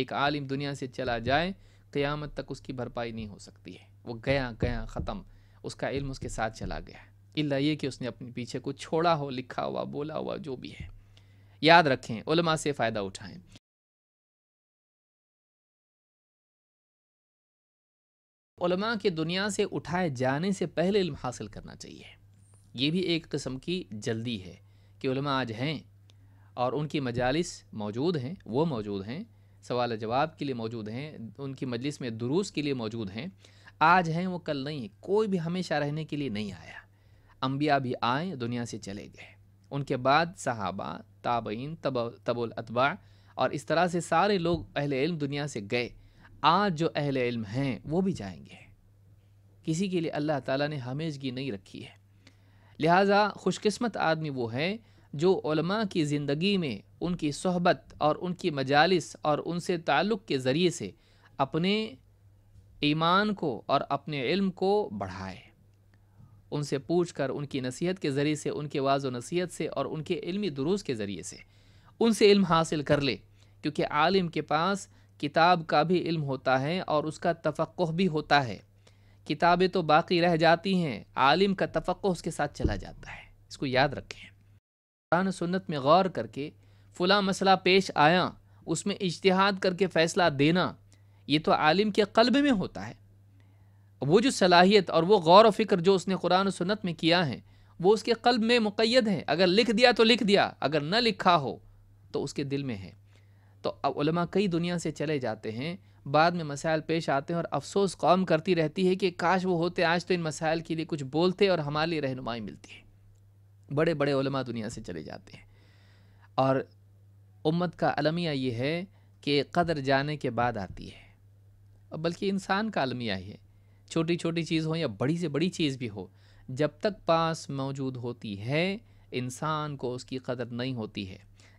एक आलिम दुनिया से चला जाए क़्यामत तक उसकी भरपाई नहीं हो सकती है वो गया गया ख़त्म उसका इल्म उसके साथ चला गया इल्ला ये कि उसने अपने पीछे कुछ छोड़ा हो लिखा हुआ बोला हुआ जो भी है याद रखें उलमा से फ़ायदा उठाएं उलमा के दुनिया से उठाए जाने से पहले इल्म हासिल करना चाहिए ये भी एक किस्म की जल्दी है कि उलमा आज हैं और उनकी मजालिस मौजूद हैं वो मौजूद हैं सवाल जवाब के लिए मौजूद हैं उनकी मजलिस में दुरुस के लिए मौजूद हैं आज हैं वो कल नहीं कोई भी हमेशा रहने के लिए नहीं आया अम्बिया भी आए दुनिया से चले गए उनके बाद सहाबा ताबीन तब तबुल अतबा और इस तरह से सारे लोग अहल इल्म दुनिया से गए आज जो अहल इल्म हैं वो भी जाएंगे किसी के लिए अल्लाह ताला ने हमेशगी नहीं रखी है लिहाजा खुशकस्मत आदमी वो है जो उलमा की ज़िंदगी में उनकी सहबत और उनकी मजालस और उनसे ताल्लुक़ के ज़रिए से अपने ईमान को और अपने इल्म को बढ़ाए उनसे पूछ कर उनकी नसीहत के ज़रिए से उनके वाज़ नसीहत से और उनके इल्मी दुरूस के ज़रिए से उनसे इल्म हासिल कर ले क्योंकि आलिम के पास किताब का भी इल्म होता है और उसका तफ़क़ भी होता है किताबें तो बाकी रह जाती हैं आलिम का तफ़क़ उसके साथ चला जाता है इसको याद रखें कुरान सुन्नत में गौर करके फ़ला मसला पेश आया उसमें इजतहाद करके फ़ैसला देना ये तो आलिम के कल्ब में होता है वो जो सलाहियत और वो गौर फिक्र जो उसने कुरान सुन्नत में किया है वो उसके कल्ब में मुक़ैद है अगर लिख दिया तो लिख दिया अगर न लिखा हो तो उसके दिल में है तो अब कई दुनिया से चले जाते हैं बाद में मसाइल पेश आते हैं और अफसोस कौम करती रहती है कि काश वो होते आज तो इन मसाइल के लिए कुछ बोलते और हमारे लिए रहनुमाई मिलती है बड़े बड़े उलमा दुनिया से चले जाते हैं और उम्मत का अलमिया ये है कि कदर जाने के बाद आती है बल्कि इंसान का अलमिया है छोटी छोटी चीज़ हो या बड़ी से बड़ी चीज़ भी हो जब तक पास मौजूद होती है इंसान को उसकी कदर नहीं होती है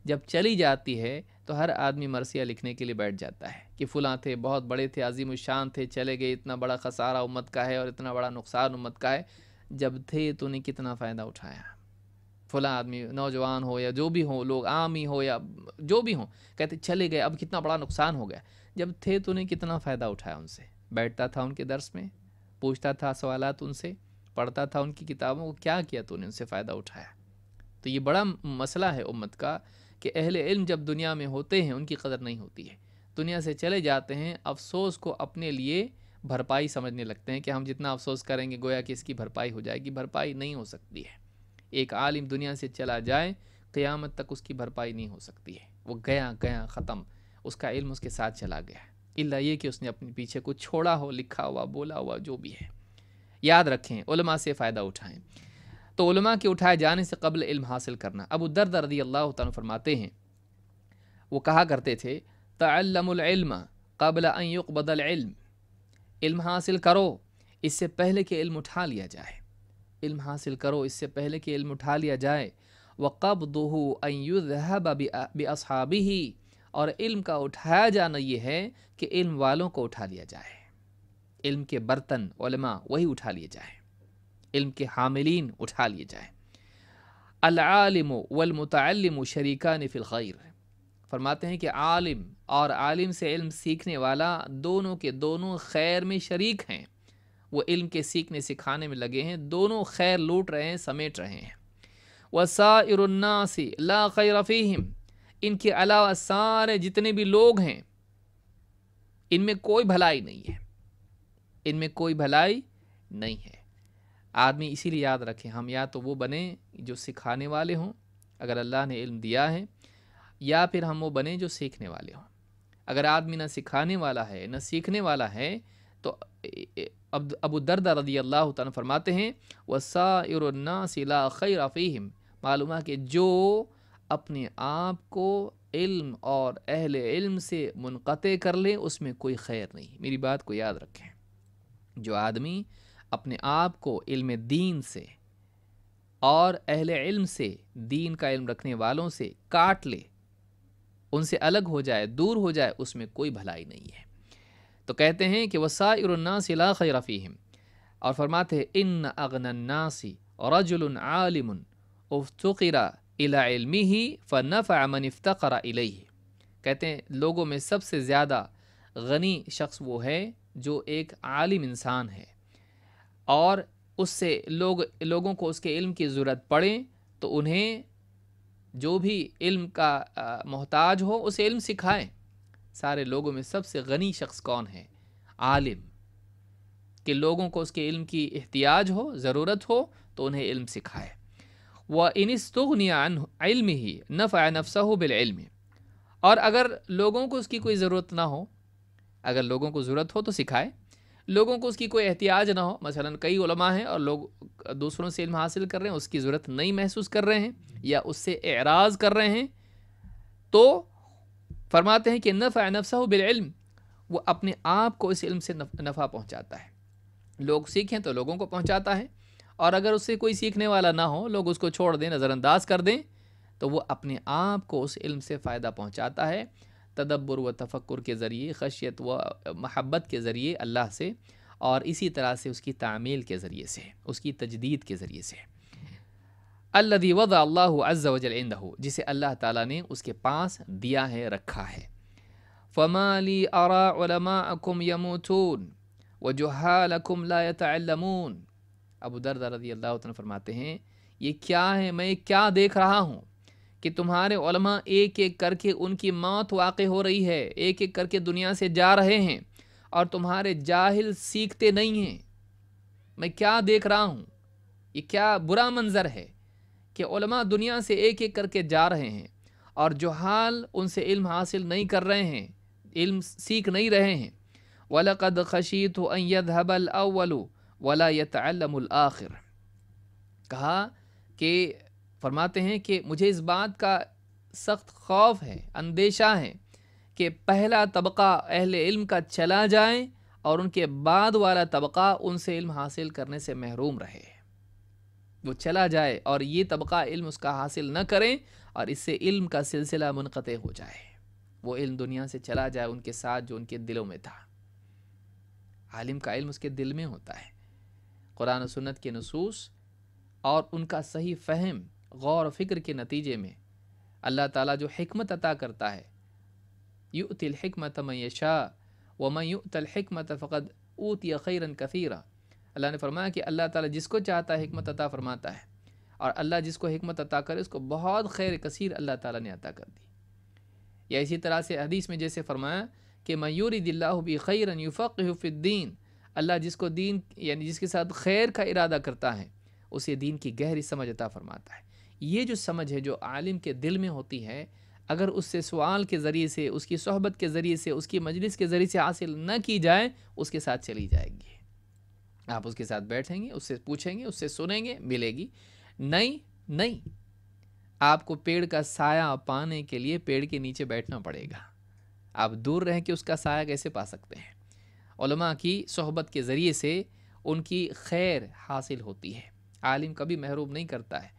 जब चली जाती है तो हर आदमी मरसिया लिखने के लिए बैठ जाता है कि फ़लाँ थे बहुत बड़े थे अजीम शान थे चले गए इतना बड़ा खसारा उम्मत का है और इतना बड़ा नुकसान उम्मत का है जब थे तो उन्हें कितना फ़ायदा उठाया फला आदमी नौजवान हो या जो भी हो लोग आम ही हो या जो भी हो कहते चले गए अब कितना बड़ा नुकसान हो गया जब थे तो उन्हें कितना फ़ायदा उठाया उनसे बैठता था उनके दर्स में पूछता था सवाल उनसे पढ़ता था उनकी किताबों को क्या किया तो उन्हें उनसे फ़ायदा उठाया तो ये बड़ा मसला है उम्मत का कि अहल इल्म जब दुनिया में होते हैं उनकी कदर नहीं होती है दुनिया से चले जाते हैं अफसोस को अपने लिए भरपाई समझने लगते हैं कि हम जितना अफसोस करेंगे गोया कि इसकी भरपाई हो जाएगी भरपाई नहीं हो सकती है एक आलिम दुनिया से चला जाए क़्यामत तक उसकी भरपाई नहीं हो सकती है वो गया गया ख़त्म उसका इल्म उसके साथ चला गया इल्ला ये कि उसने अपने पीछे कुछ छोड़ा हो लिखा हुआ बोला हुआ जो भी है याद रखें उलमा से फ़ायदा उठाएं तो उलमा के उठाए जाने से कबल इल्म हासिल करना अबू दर्द रदी अल्लाह तन फरमाते हैं वो कहा करते थे तल्लम कबल युक बदल इल्म इल्म हासिल करो इससे पहले के इल्म उठा लिया जाए इल्म हासिल करो इससे पहले कि इल्म उठा लिया जाए वक़ब दोहू दो बसहाबी ही और इल्म का उठाया जाना ये है कि इल्म वालों को उठा लिया जाए इल्म के बर्तन वही उठा लिए जाए इल्म के हामिलीन उठा लिए जाए अलालम वलमतम शरीका नफ़िलखैर फरमाते हैं कि आलिम और आलिम से इल्म सीखने वाला दोनों के दोनों खैर में शरीक हैं वो इल्म के सीखने सिखाने में लगे हैं दोनों खैर लूट रहे हैं समेट रहे हैं वसासी ला खैरफ़ीम इनके अलावा सारे जितने भी लोग हैं इनमें कोई भलाई नहीं है इनमें कोई भलाई नहीं है आदमी इसीलिए याद रखें हम या तो वो बने जो सिखाने वाले हों अगर अल्लाह ने इल्म दिया है या फिर हम वो बने जो सीखने वाले हों अगर आदमी ना सिखाने वाला है ना सीखने वाला है तो अब अबू दर्द रदी अल्लाह तन फरमाते हैं वसाइरना सिला खैर फ़ीम मालूम कि जो अपने आप को इल्म और अहल इल्म से मुनक़ कर लें उसमें कोई खैर नहीं मेरी बात को याद रखें जो आदमी अपने आप को इल्म दीन से और अहल इल्म से दीन का इल्म रखने वालों से काट ले उनसे अलग हो जाए दूर हो जाए उसमें कोई भलाई नहीं है तो कहते हैं कि वसाइरनासला खैरफ़ीम और फरमाते इन अगनन्नासी रजुल आलिम इलामी ही फ़नफ़ अमन इफ़्तरा इलई कहते हैं लोगों में सबसे ज़्यादा गनी शख्स वो है जो एक आलिम इंसान है और उससे लोग लोगों को उसके इल्म की ज़रूरत पड़े तो उन्हें जो भी इल्म का आ, मोहताज हो उसे इल्म सिखाएं सारे लोगों में सबसे गनी शख्स कौन है आलिम कि लोगों को उसके इल्म की एहतियाज हो ज़रूरत हो तो उन्हें इल्म सिखाए व इनस्तुनियान इल्म ही नफ़ा नफसा हो बिलम और अगर लोगों को उसकी कोई ज़रूरत ना हो अगर लोगों को ज़रूरत हो तो सिखाए लोगों को उसकी कोई एहतियाज ना हो मसलन कई उलमा हैं और लोग दूसरों से इल्म हासिल कर रहे हैं उसकी ज़रूरत नहीं महसूस कर रहे हैं या उससे एराज़ कर रहे हैं तो फरमाते हैं कि नफ़ा नफसा बिलम वो अपने आप को इस इल्म से नफ़ा पहुँचाता है लोग सीखें तो लोगों को पहुँचाता है और अगर उससे कोई सीखने वाला ना हो लोग उसको छोड़ दें नज़रअंदाज कर दें तो वो अपने आप को उस इल्म से फ़ायदा पहुँचाता है तदब्बर व तफक्र के ज़रिए खशियत व महब्बत के ज़रिए अल्लाह से और इसी तरह से उसकी तामील के ज़रिए से उसकी तजदीद के ज़रिए से अल्लदी वदा अल्लाह अज़्ज़ वजल जिसे अल्लाह ताला ने उसके पास दिया है रखा है फ़माली अकुम यमूतून व जहालकुम लातमून अबू दर्द रदी अल्लाह फरमाते हैं ये क्या है मैं क्या देख रहा हूँ कि तुम्हारे ओलमा एक एक करके उनकी मौत वाक़ हो रही है एक एक करके दुनिया से जा रहे हैं और तुम्हारे जाहिल सीखते नहीं हैं मैं क्या देख रहा हूँ ये क्या बुरा मंज़र है कि उलमा दुनिया से एक एक करके जा रहे हैं और जो हाल उनसे इल्म हासिल नहीं कर रहे हैं इल्म सीख नहीं रहे हैं वलकद खशीत हबल अवलू वला यतमआखिर कहा कि फरमाते हैं कि मुझे इस बात का सख्त खौफ है अंदेशा है कि पहला तबका अहल इल्म का चला जाए और उनके बाद वाला तबका उनसे इल्म हासिल करने से महरूम रहे वो चला जाए और ये तबका इल्म उसका हासिल न करें और इससे इल्म का सिलसिला मुनक़ हो जाए वो इल्म दुनिया से चला जाए उनके साथ जो उनके दिलों में था आलिम का इल्म उसके दिल में होता है कुरान और सुन्नत के नसूस और उनका सही फहम गौर फिक्र के नतीजे में अल्लाह ताला जो हमत अता करता है युतिलमत मैशा व मैं युतलमत फ़क़द ऊत खैरन कफ़ीरा अल्लाह ने फरमाया कि अल्लाह ताला जिसको चाहता है हमत अता फरमाता है और अल्लाह जिसको हमत अता करे उसको बहुत खैर कसीर अल्लाह ताला ने अता कर दी या इसी तरह से हदीस में जैसे फरमाया कि मयूरी दिल्लाबी खैर यूफ़ीन अल्लाह जिसको दीन यानी जिसके साथ खैर का इरादा करता है उसे दीन की गहरी समझ अता फरमाता है ये जो समझ है जो आलिम के दिल में होती है अगर उससे सवाल के ज़रिए से उसकी सहबत के ज़रिए से उसकी मजलिस के ज़रिए से हासिल न की जाए उसके साथ चली जाएगी आप उसके साथ बैठेंगे उससे पूछेंगे उससे सुनेंगे मिलेगी नहीं नहीं आपको पेड़ का साया पाने के लिए पेड़ के नीचे बैठना पड़ेगा आप दूर रह के उसका साया कैसे पा सकते हैं उलमा की सोहबत के ज़रिए से उनकी खैर हासिल होती है आलिम कभी महरूम नहीं करता है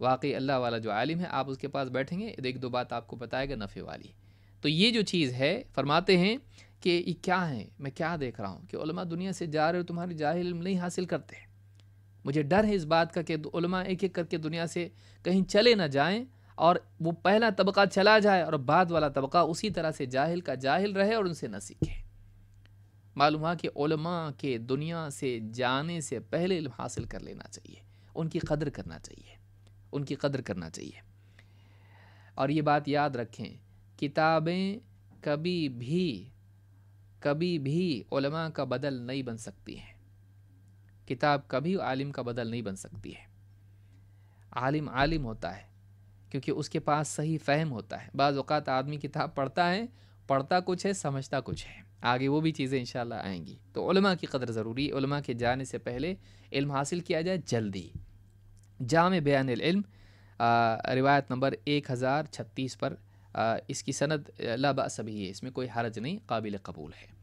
वाकई अल्लाह वाला जो आलिम है आप उसके पास बैठेंगे एक दो बात आपको बताएगा नफ़े वाली तो ये जो चीज़ है फरमाते हैं कि ये क्या है मैं क्या देख रहा हूँ कि उलमा दुनिया से जा रहे हो तुम्हारे जाहिल इल्म नहीं हासिल करते मुझे डर है इस बात का कि उलमा एक एक करके दुनिया से कहीं चले ना जाएं और वो पहला तबका चला जाए और बाद वाला तबका उसी तरह से जाहिल का जाहिल रहे और उनसे न सीखे मालूम हुआ कि उलमा के दुनिया से जाने से पहले इल्म हासिल कर लेना चाहिए उनकी कदर करना चाहिए उनकी कदर करना चाहिए और ये बात याद रखें किताबें कभी भी कभी भी उलमा का बदल नहीं बन सकती हैं किताब कभी आलिम का बदल नहीं बन सकती है आलिम आलिम होता है क्योंकि उसके पास सही फहम होता है बाज़ अवत आदमी किताब पढ़ता है पढ़ता कुछ है समझता कुछ है आगे वो भी चीज़ें इन आएंगी तो उलमा की कदर ज़रूरी उलमा के जाने से पहले इल्म हासिल किया जाए जल्दी जाम बयान इल्म रिवायत नंबर एक हज़ार छत्तीस पर इसकी सनद लाबा सभी है इसमें कोई हरज नहीं काबिल कबूल है